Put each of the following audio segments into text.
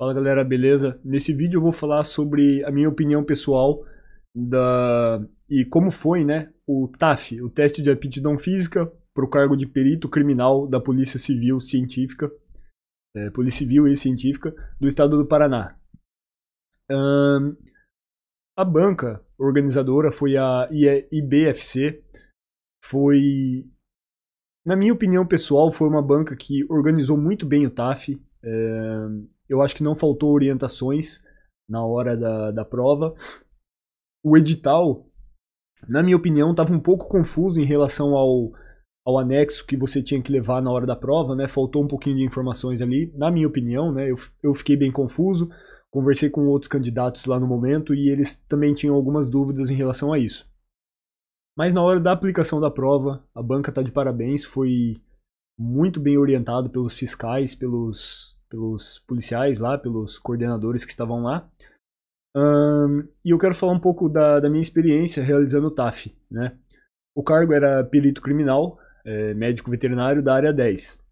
Fala galera, beleza? Nesse vídeo eu vou falar sobre a minha opinião pessoal da e como foi, né, o TAF, o teste de aptidão física para o cargo de perito criminal da Polícia Civil Científica, é, Polícia Civil e Científica do Estado do Paraná. Um, a banca organizadora foi a IBFC, foi na minha opinião pessoal, foi uma banca que organizou muito bem o TAF. É, eu acho que não faltou orientações na hora da, da prova. O edital, na minha opinião, estava um pouco confuso em relação ao, ao anexo que você tinha que levar na hora da prova, né? Faltou um pouquinho de informações ali, na minha opinião, né? Eu, eu fiquei bem confuso, conversei com outros candidatos lá no momento e eles também tinham algumas dúvidas em relação a isso. Mas na hora da aplicação da prova, a banca está de parabéns, foi muito bem orientado pelos fiscais, pelos pelos policiais lá, pelos coordenadores que estavam lá. Um, e eu quero falar um pouco da, da minha experiência realizando o TAF. Né? O cargo era perito criminal, é, médico veterinário da área 10.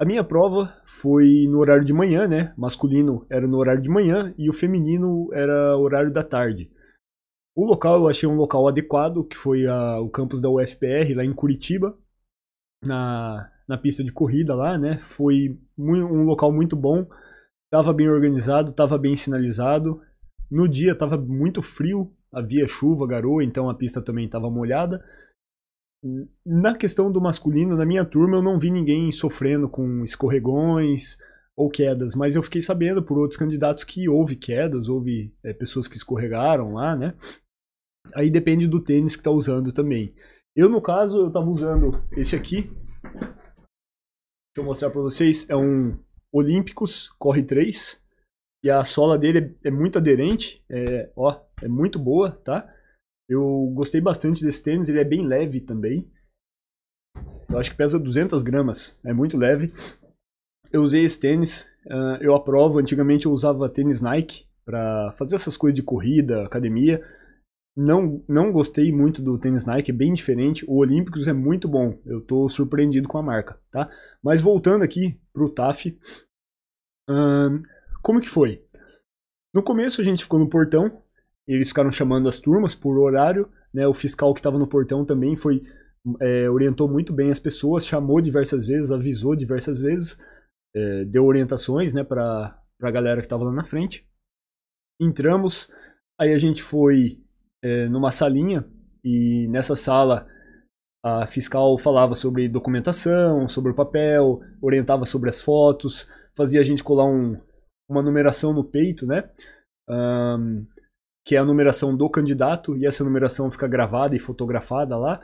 A minha prova foi no horário de manhã, né? Masculino era no horário de manhã e o feminino era horário da tarde. O local eu achei um local adequado, que foi a, o campus da UFPR, lá em Curitiba, na, na pista de corrida lá, né? Foi um local muito bom, estava bem organizado, estava bem sinalizado. No dia estava muito frio, havia chuva, garoa, então a pista também estava molhada. Na questão do masculino, na minha turma eu não vi ninguém sofrendo com escorregões ou quedas, mas eu fiquei sabendo por outros candidatos que houve quedas, houve é, pessoas que escorregaram lá, né? Aí depende do tênis que está usando também. Eu, no caso, eu estava usando esse aqui, Deixa eu mostrar para vocês. É um Olímpicos Corre 3. E a sola dele é, é, muito aderente. É, ó, é muito boa, tá? Eu gostei bastante desse tênis. Ele é bem leve também. Eu acho que pesa 200 gramas. É muito leve. Eu usei esse tênis. Uh, eu aprovo. Antigamente eu usava tênis Nike para fazer essas coisas de corrida, academia. Não, não gostei muito do tênis Nike, é bem diferente. O Olímpicos é muito bom, eu estou surpreendido com a marca, tá? Mas voltando aqui pro TAF, hum, como que foi? No começo a gente ficou no portão, eles ficaram chamando as turmas por horário, né? O fiscal que estava no portão também foi é, orientou muito bem as pessoas, chamou diversas vezes, avisou diversas vezes, é, deu orientações, né, para a galera que estava lá na frente. Entramos, aí a gente foi é, numa salinha e nessa sala a fiscal falava sobre documentação, sobre o papel, orientava sobre as fotos, fazia a gente colar um, uma numeração no peito, né? Um, que é a numeração do candidato e essa numeração fica gravada e fotografada lá.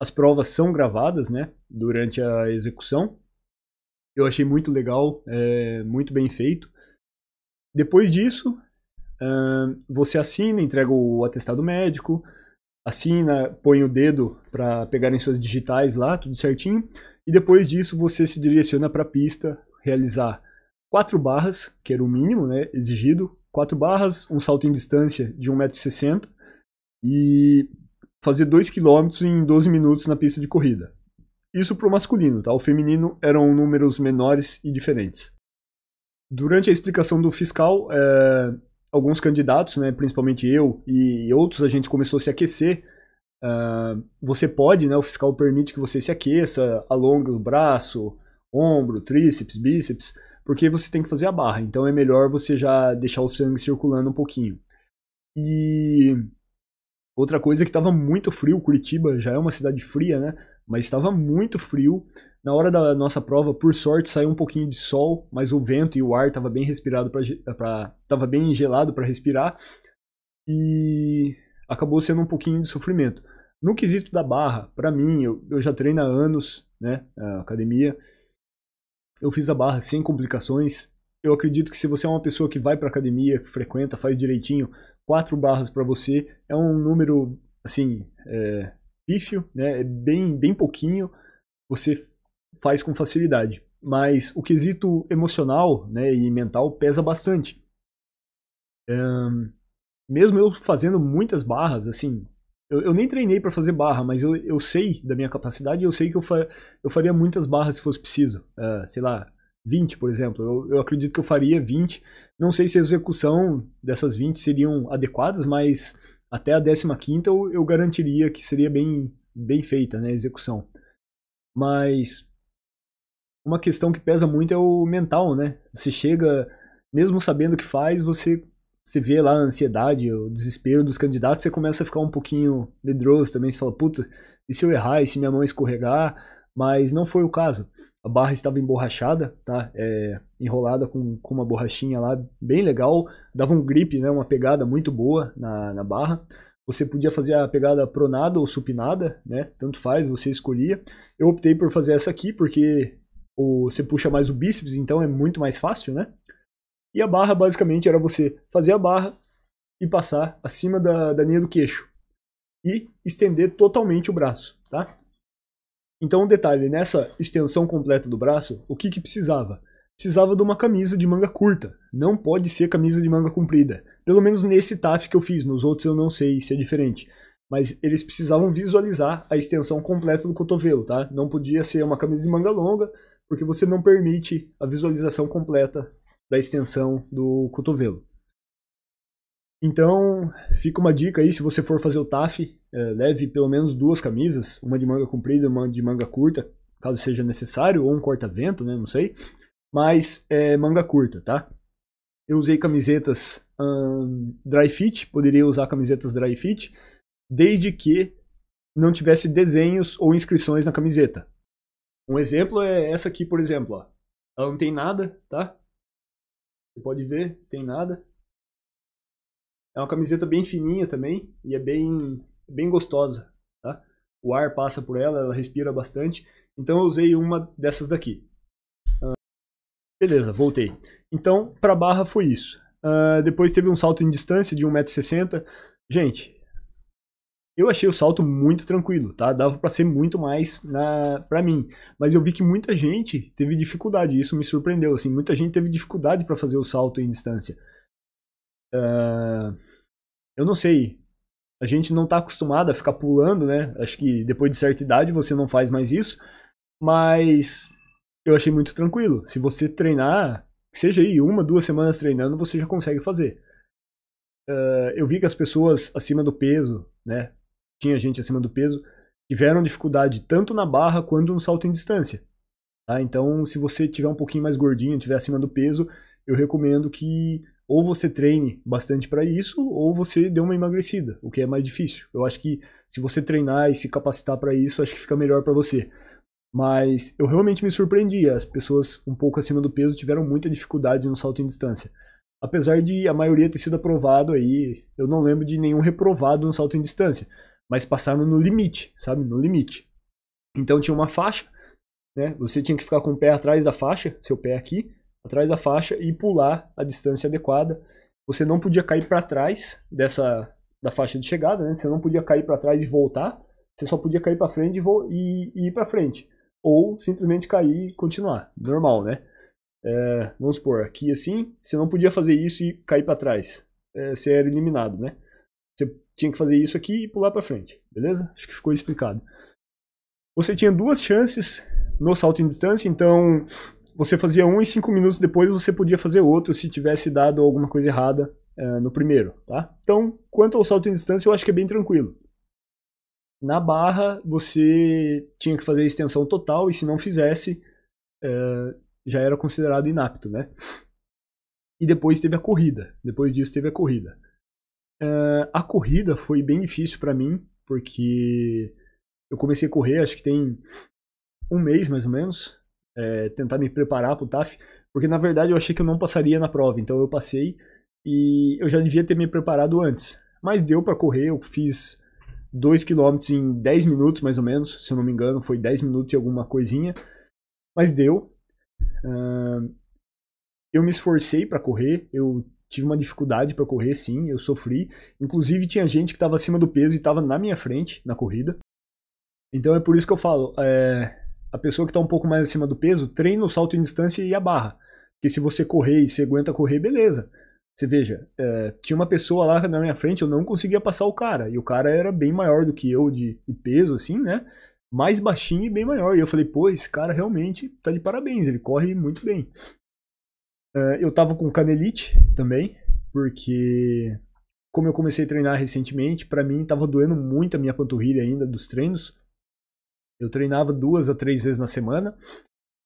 As provas são gravadas, né? Durante a execução. Eu achei muito legal, é, muito bem feito. Depois disso, você assina, entrega o atestado médico, assina, põe o dedo para pegarem suas digitais lá, tudo certinho. E depois disso você se direciona para a pista realizar quatro barras, que era o mínimo né, exigido, quatro barras, um salto em distância de 1,60m e fazer 2 km em 12 minutos na pista de corrida. Isso para o masculino, tá? O feminino eram números menores e diferentes. Durante a explicação do fiscal, é, alguns candidatos, né, principalmente eu e outros, a gente começou a se aquecer. Uh, você pode, né, o fiscal permite que você se aqueça, alonga o braço, ombro, tríceps, bíceps, porque você tem que fazer a barra. Então é melhor você já deixar o sangue circulando um pouquinho. E Outra coisa é que estava muito frio, Curitiba já é uma cidade fria, né? Mas estava muito frio. Na hora da nossa prova, por sorte, saiu um pouquinho de sol, mas o vento e o ar estava bem respirado para estava bem gelado para respirar e acabou sendo um pouquinho de sofrimento. No quesito da barra, para mim, eu, eu já treino há anos, né, academia. Eu fiz a barra sem complicações, eu acredito que se você é uma pessoa que vai para academia, que frequenta, faz direitinho, quatro barras para você é um número assim é, pífio, né? É bem bem pouquinho. Você faz com facilidade. Mas o quesito emocional, né, e mental pesa bastante. mesmo eu fazendo muitas barras, assim, eu, eu nem treinei para fazer barra, mas eu, eu sei da minha capacidade, eu sei que eu, fa eu faria muitas barras se fosse preciso. Ah, sei lá, 20, por exemplo. Eu, eu, acredito que eu faria 20. Não sei se a execução dessas 20 seriam adequadas, mas até a 15 eu, eu garantiria que seria bem, bem feita né, a execução. Mas uma questão que pesa muito é o mental, né? Você chega, mesmo sabendo o que faz, você, você vê lá a ansiedade, o desespero dos candidatos, você começa a ficar um pouquinho medroso também. Você fala, puta, e se eu errar, e se minha mão escorregar? Mas não foi o caso. A barra estava emborrachada, tá? É, enrolada com, com uma borrachinha lá, bem legal. Dava um grip, né? Uma pegada muito boa na, na barra. Você podia fazer a pegada pronada ou supinada, né? Tanto faz, você escolhia. Eu optei por fazer essa aqui, porque o, você puxa mais o bíceps, então é muito mais fácil, né? E a barra basicamente era você fazer a barra e passar acima da, da linha do queixo. E estender totalmente o braço, tá? Então, um detalhe, nessa extensão completa do braço, o que, que precisava? Precisava de uma camisa de manga curta. Não pode ser camisa de manga comprida. Pelo menos nesse TAF que eu fiz, nos outros eu não sei se é diferente. Mas eles precisavam visualizar a extensão completa do cotovelo, tá? Não podia ser uma camisa de manga longa, porque você não permite a visualização completa da extensão do cotovelo. Então, fica uma dica aí, se você for fazer o TAF, é, leve pelo menos duas camisas, uma de manga comprida, uma de manga curta, caso seja necessário, ou um corta-vento, né, não sei, mas é, manga curta, tá? Eu usei camisetas dry fit, poderia usar camisetas dry fit, desde que não tivesse desenhos ou inscrições na camiseta. Um exemplo é essa aqui, por exemplo, ó. Ela não tem nada, tá? Você pode ver, tem nada. É uma camiseta bem fininha também e é bem, bem gostosa, tá? O ar passa por ela, ela respira bastante. Então eu usei uma dessas daqui. Uh, beleza, voltei. Então, para barra foi isso. Uh, depois teve um salto em distância de 1,60m. Gente, eu achei o salto muito tranquilo, tá? Dava para ser muito mais na para mim, mas eu vi que muita gente teve dificuldade, isso me surpreendeu, assim, muita gente teve dificuldade para fazer o salto em distância. Uh, eu não sei. A gente não está acostumado a ficar pulando, né? Acho que depois de certa idade você não faz mais isso. Mas eu achei muito tranquilo. Se você treinar, seja aí uma, duas semanas treinando, você já consegue fazer. Uh, eu vi que as pessoas acima do peso, né? Tinha gente acima do peso, tiveram dificuldade tanto na barra quanto no salto em distância. Tá? Então, se você tiver um pouquinho mais gordinho, tiver acima do peso, eu recomendo que ou você treine bastante para isso, ou você dê uma emagrecida, o que é mais difícil. Eu acho que se você treinar e se capacitar para isso, acho que fica melhor para você. Mas eu realmente me surpreendi, as pessoas um pouco acima do peso tiveram muita dificuldade no salto em distância. Apesar de a maioria ter sido aprovado aí, eu não lembro de nenhum reprovado no salto em distância, mas passaram no limite, sabe? No limite. Então tinha uma faixa, né? Você tinha que ficar com o pé atrás da faixa, seu pé aqui, atrás da faixa e pular a distância adequada. Você não podia cair para trás dessa da faixa de chegada, né? Você não podia cair para trás e voltar. Você só podia cair para frente e, e, e ir para frente, ou simplesmente cair e continuar, normal, né? É, vamos supor aqui assim, você não podia fazer isso e cair para trás. É, você era eliminado, né? Você tinha que fazer isso aqui e pular para frente, beleza? Acho que ficou explicado. Você tinha duas chances no salto em distância, então você fazia um e cinco minutos depois você podia fazer outro se tivesse dado alguma coisa errada uh, no primeiro, tá? Então, quanto ao salto em distância, eu acho que é bem tranquilo. Na barra, você tinha que fazer a extensão total e se não fizesse, uh, já era considerado inapto, né? E depois teve a corrida. Depois disso teve a corrida. Uh, a corrida foi bem difícil para mim, porque eu comecei a correr, acho que tem um mês mais ou menos é, tentar me preparar para o TAF, porque na verdade eu achei que eu não passaria na prova, então eu passei e eu já devia ter me preparado antes. Mas deu para correr, eu fiz 2 km em 10 minutos mais ou menos, se eu não me engano, foi 10 minutos e alguma coisinha, mas deu. Uh, eu me esforcei para correr, eu tive uma dificuldade para correr, sim, eu sofri. Inclusive tinha gente que estava acima do peso e estava na minha frente na corrida. Então é por isso que eu falo, é, a pessoa que está um pouco mais acima do peso treina o salto em distância e a barra. Porque se você correr e você aguenta correr, beleza. Você veja, é, tinha uma pessoa lá na minha frente, eu não conseguia passar o cara. E o cara era bem maior do que eu de, de peso, assim, né? Mais baixinho e bem maior. E eu falei, pô, esse cara realmente tá de parabéns, ele corre muito bem. É, eu tava com canelite também, porque como eu comecei a treinar recentemente, para mim tava doendo muito a minha panturrilha ainda dos treinos. Eu treinava duas a três vezes na semana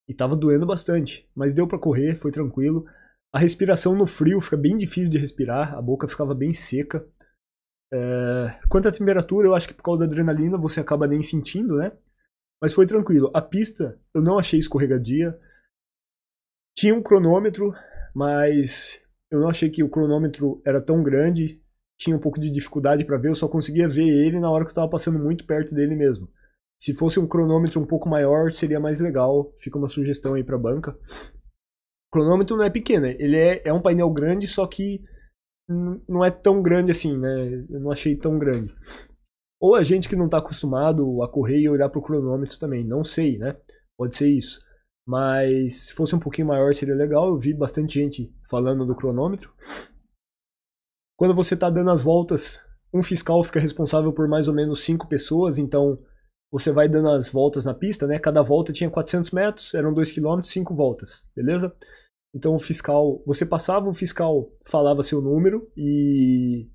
e tava doendo bastante, mas deu para correr, foi tranquilo. A respiração no frio fica bem difícil de respirar, a boca ficava bem seca. É... Quanto à temperatura, eu acho que por causa da adrenalina você acaba nem sentindo, né? Mas foi tranquilo. A pista eu não achei escorregadia. Tinha um cronômetro, mas eu não achei que o cronômetro era tão grande. Tinha um pouco de dificuldade para ver, eu só conseguia ver ele na hora que eu estava passando muito perto dele mesmo. Se fosse um cronômetro um pouco maior, seria mais legal. Fica uma sugestão aí pra banca. O cronômetro não é pequeno, ele é, é um painel grande, só que não é tão grande assim, né? Eu não achei tão grande. Ou a gente que não está acostumado a correr e olhar para o cronômetro também, não sei, né? Pode ser isso. Mas se fosse um pouquinho maior seria legal, eu vi bastante gente falando do cronômetro. Quando você está dando as voltas, um fiscal fica responsável por mais ou menos cinco pessoas, então você vai dando as voltas na pista, né? Cada volta tinha 400 metros, eram 2 km, 5 voltas, beleza? Então o fiscal, você passava, o fiscal falava seu número e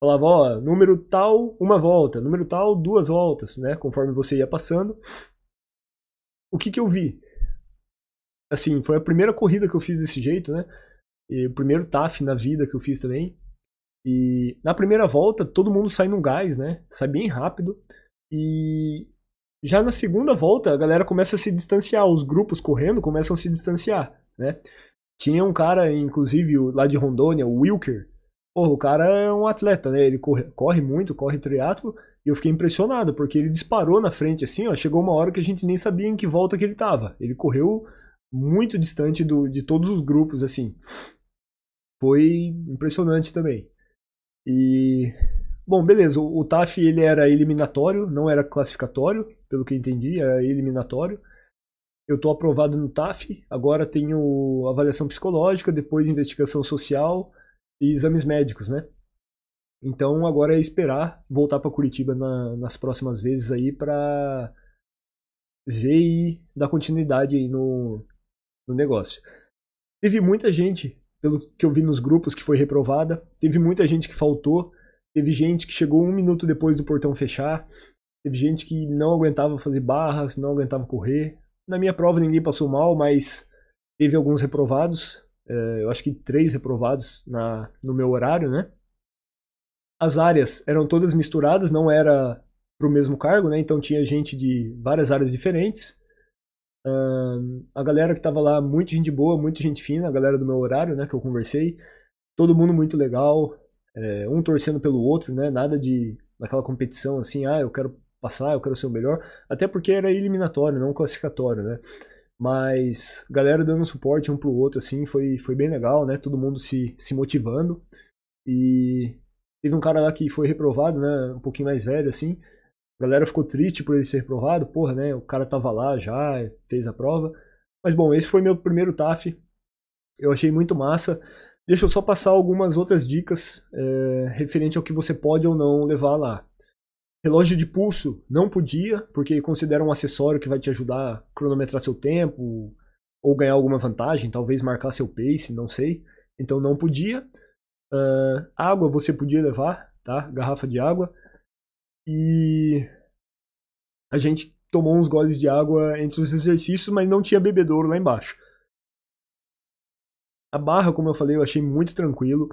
falava, ó, número tal, uma volta, número tal, duas voltas, né? Conforme você ia passando. O que que eu vi? Assim, foi a primeira corrida que eu fiz desse jeito, né? E o primeiro TAF na vida que eu fiz também. E na primeira volta, todo mundo sai no gás, né? Sai bem rápido. E já na segunda volta, a galera começa a se distanciar, os grupos correndo começam a se distanciar, né? Tinha um cara, inclusive, lá de Rondônia, o Wilker. Porra, o cara é um atleta, né? Ele corre, corre muito, corre triatlo. E eu fiquei impressionado, porque ele disparou na frente, assim, ó. Chegou uma hora que a gente nem sabia em que volta que ele tava. Ele correu muito distante do, de todos os grupos, assim. Foi impressionante também. E Bom, beleza, o, TAF ele era eliminatório, não era classificatório, pelo que eu entendi, era eliminatório. Eu estou aprovado no TAF, agora tenho avaliação psicológica, depois investigação social e exames médicos, né? Então agora é esperar voltar para Curitiba na, nas próximas vezes aí para ver e dar continuidade aí no, no negócio. Teve muita gente, pelo que eu vi nos grupos, que foi reprovada. Teve muita gente que faltou. Teve gente que chegou um minuto depois do portão fechar. Teve gente que não aguentava fazer barras, não aguentava correr. Na minha prova ninguém passou mal, mas teve alguns reprovados. É, eu acho que três reprovados na, no meu horário, né? As áreas eram todas misturadas, não era para o mesmo cargo, né? Então tinha gente de várias áreas diferentes. a galera que estava lá, muita gente boa, muita gente fina, a galera do meu horário, né? Que eu conversei. Todo mundo muito legal, é, um torcendo pelo outro, né? Nada de daquela competição assim, ah, eu quero passar, eu quero ser o melhor, até porque era eliminatório, não classificatório, né? Mas galera dando suporte um pro outro assim, foi foi bem legal, né? Todo mundo se se motivando. E teve um cara lá que foi reprovado, né? Um pouquinho mais velho assim. A galera ficou triste por ele ser reprovado, porra, né? O cara tava lá já, fez a prova. Mas bom, esse foi meu primeiro TAF. Eu achei muito massa. Deixa eu só passar algumas outras dicas é, referente ao que você pode ou não levar lá. Relógio de pulso não podia, porque considera um acessório que vai te ajudar a cronometrar seu tempo ou ganhar alguma vantagem, talvez marcar seu pace, não sei. Então não podia. Uh, água você podia levar, tá? Garrafa de água. E a gente tomou uns goles de água entre os exercícios, mas não tinha bebedouro lá embaixo. A barra, como eu falei, eu achei muito tranquilo.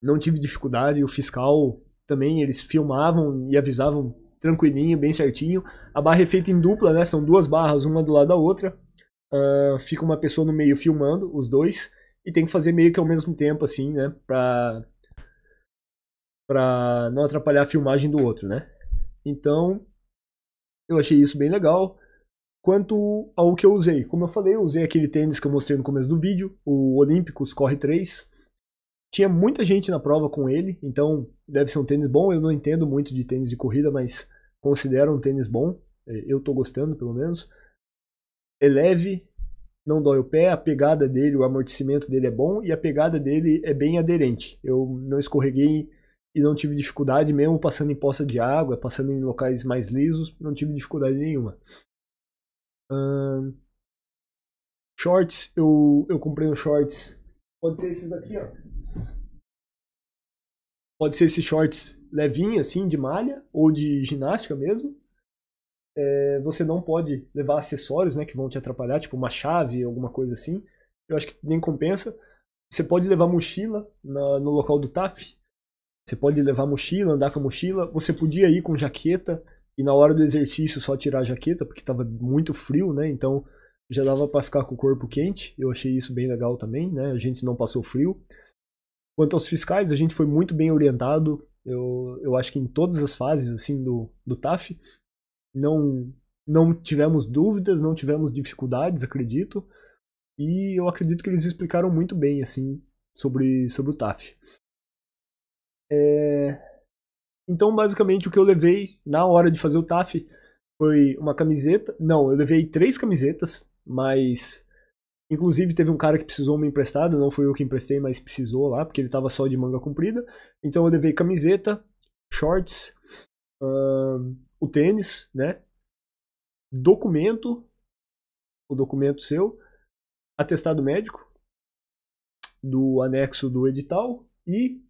Não tive dificuldade. O fiscal também, eles filmavam e avisavam tranquilinho, bem certinho. A barra é feita em dupla, né? São duas barras, uma do lado da outra. Uh, fica uma pessoa no meio filmando os dois e tem que fazer meio que ao mesmo tempo, assim, né? Pra, pra não atrapalhar a filmagem do outro, né? Então, eu achei isso bem legal. Quanto ao que eu usei, como eu falei, eu usei aquele tênis que eu mostrei no começo do vídeo, o Olímpicos Corre 3. Tinha muita gente na prova com ele, então deve ser um tênis bom. Eu não entendo muito de tênis de corrida, mas considero um tênis bom. É, eu estou gostando, pelo menos. É leve, não dói o pé, a pegada dele, o amortecimento dele é bom e a pegada dele é bem aderente. Eu não escorreguei e não tive dificuldade, mesmo passando em poça de água, passando em locais mais lisos, não tive dificuldade nenhuma shorts, eu, eu comprei um shorts. Pode ser esses aqui, ó. Pode ser esses shorts levinho, assim, de malha, ou de ginástica mesmo. É, você não pode levar acessórios, né, que vão te atrapalhar, tipo uma chave, alguma coisa assim. Eu acho que nem compensa. Você pode levar mochila na, no local do TAF. Você pode levar mochila, andar com a mochila. Você podia ir com jaqueta. E na hora do exercício só tirar a jaqueta, porque estava muito frio, né? Então já dava para ficar com o corpo quente. Eu achei isso bem legal também, né? A gente não passou frio. Quanto aos fiscais, a gente foi muito bem orientado. Eu, eu acho que em todas as fases assim do, do TAF, não não tivemos dúvidas, não tivemos dificuldades, acredito. E eu acredito que eles explicaram muito bem assim sobre sobre o TAF. É, então, basicamente, o que eu levei na hora de fazer o TAF foi uma camiseta. Não, eu levei três camisetas, mas. Inclusive, teve um cara que precisou uma emprestada, não foi eu que emprestei, mas precisou lá, porque ele tava só de manga comprida. Então, eu levei camiseta, shorts, uh, o tênis, né? Documento, o documento seu, atestado médico do anexo do edital e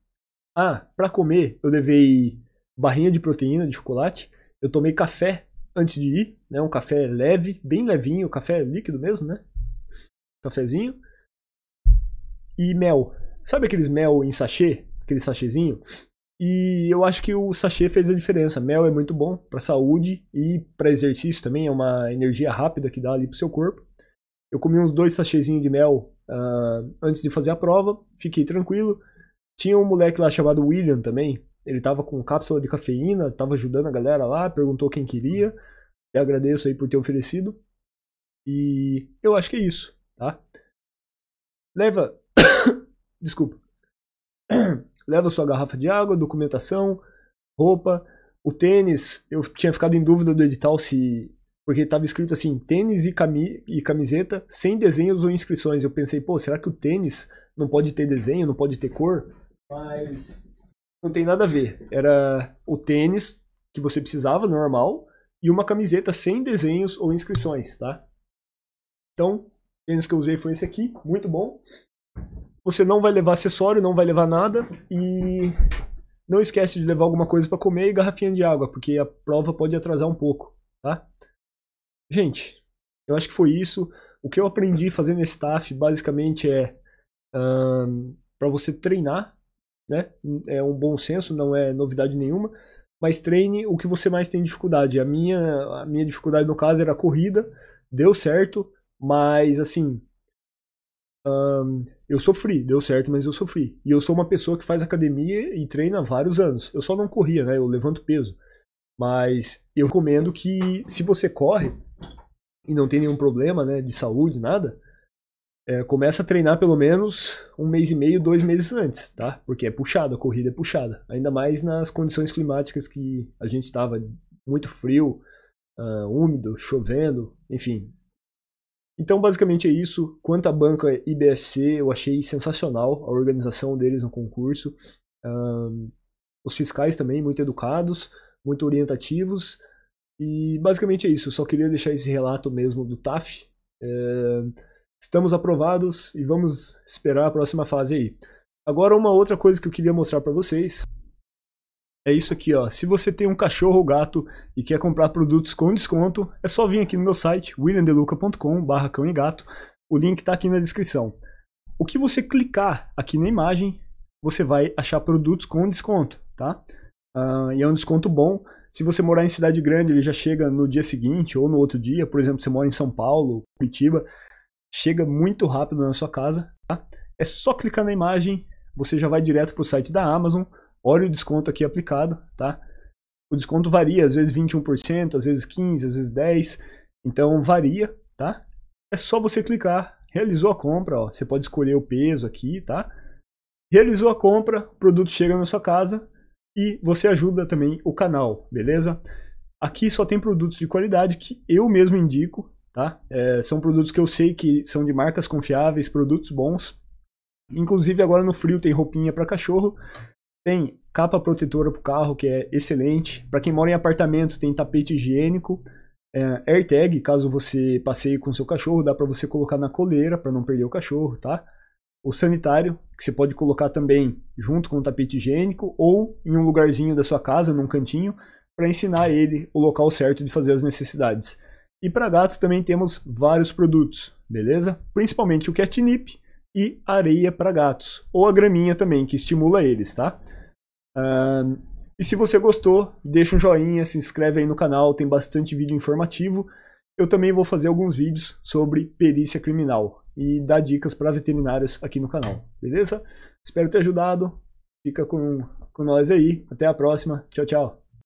ah, para comer eu levei barrinha de proteína de chocolate. Eu tomei café antes de ir, né? Um café leve, bem levinho, café líquido mesmo, né? Cafezinho. E mel. Sabe aqueles mel em sachê? Aquele sachêzinho? E eu acho que o sachê fez a diferença. Mel é muito bom para saúde e para exercício também, é uma energia rápida que dá ali pro seu corpo. Eu comi uns dois sachêzinhos de mel uh, antes de fazer a prova, fiquei tranquilo. Tinha um moleque lá chamado William também, ele estava com cápsula de cafeína, estava ajudando a galera lá, perguntou quem queria. Eu agradeço aí por ter oferecido. E eu acho que é isso, tá? Leva. Desculpa. Leva sua garrafa de água, documentação, roupa. O tênis, eu tinha ficado em dúvida do edital se. Porque estava escrito assim: tênis e, cami... e camiseta sem desenhos ou inscrições. Eu pensei, pô, será que o tênis não pode ter desenho, não pode ter cor? Mas não tem nada a ver. Era o tênis que você precisava, normal, e uma camiseta sem desenhos ou inscrições, tá? Então, o tênis que eu usei foi esse aqui, muito bom. Você não vai levar acessório, não vai levar nada e não esquece de levar alguma coisa para comer e garrafinha de água, porque a prova pode atrasar um pouco, tá? Gente, eu acho que foi isso. O que eu aprendi fazendo staff basicamente é um, para você treinar né? É um bom senso, não é novidade nenhuma, mas treine o que você mais tem dificuldade. A minha, a minha dificuldade no caso era a corrida, deu certo, mas assim, hum, eu sofri, deu certo, mas eu sofri. E eu sou uma pessoa que faz academia e treina há vários anos. Eu só não corria, né? Eu levanto peso. Mas eu recomendo que se você corre e não tem nenhum problema, né, de saúde, nada, é, começa a treinar pelo menos um mês e meio, dois meses antes, tá? Porque é puxado, a corrida é puxada. Ainda mais nas condições climáticas que a gente estava muito frio, uh, úmido, chovendo, enfim. Então, basicamente é isso. Quanto à banca IBFC, eu achei sensacional a organização deles no concurso. Ah, os fiscais também, muito educados, muito orientativos. E basicamente é isso. Eu só queria deixar esse relato mesmo do TAF. Uh, é, Estamos aprovados e vamos esperar a próxima fase aí. Agora uma outra coisa que eu queria mostrar para vocês é isso aqui, ó. Se você tem um cachorro ou gato e quer comprar produtos com desconto, é só vir aqui no meu site williamdeluca.com/barra cão e gato. O link está aqui na descrição. O que você clicar aqui na imagem, você vai achar produtos com desconto, tá? Uh, e é um desconto bom. Se você morar em cidade grande, ele já chega no dia seguinte ou no outro dia. Por exemplo, você mora em São Paulo, Curitiba, chega muito rápido na sua casa. Tá? É só clicar na imagem, você já vai direto para o site da Amazon, olha o desconto aqui aplicado, tá? O desconto varia, às vezes 21%, às vezes 15%, às vezes 10%, então varia, tá? É só você clicar, realizou a compra, ó, você pode escolher o peso aqui, tá? Realizou a compra, o produto chega na sua casa e você ajuda também o canal, beleza? Aqui só tem produtos de qualidade que eu mesmo indico, tá? É, são produtos que eu sei que são de marcas confiáveis, produtos bons. Inclusive agora no frio tem roupinha para cachorro, tem capa protetora para o carro que é excelente. Para quem mora em apartamento tem tapete higiênico, é, AirTag caso você passeie com seu cachorro dá para você colocar na coleira para não perder o cachorro, tá? O sanitário que você pode colocar também junto com o tapete higiênico ou em um lugarzinho da sua casa, num cantinho, para ensinar ele o local certo de fazer as necessidades. E para gato também temos vários produtos, beleza? Principalmente o catnip e areia para gatos, ou a graminha também, que estimula eles, tá? e se você gostou, deixa um joinha, se inscreve aí no canal, tem bastante vídeo informativo. Eu também vou fazer alguns vídeos sobre perícia criminal e dar dicas para veterinários aqui no canal, beleza? Espero ter ajudado. Fica com, com nós aí. Até a próxima. Tchau, tchau.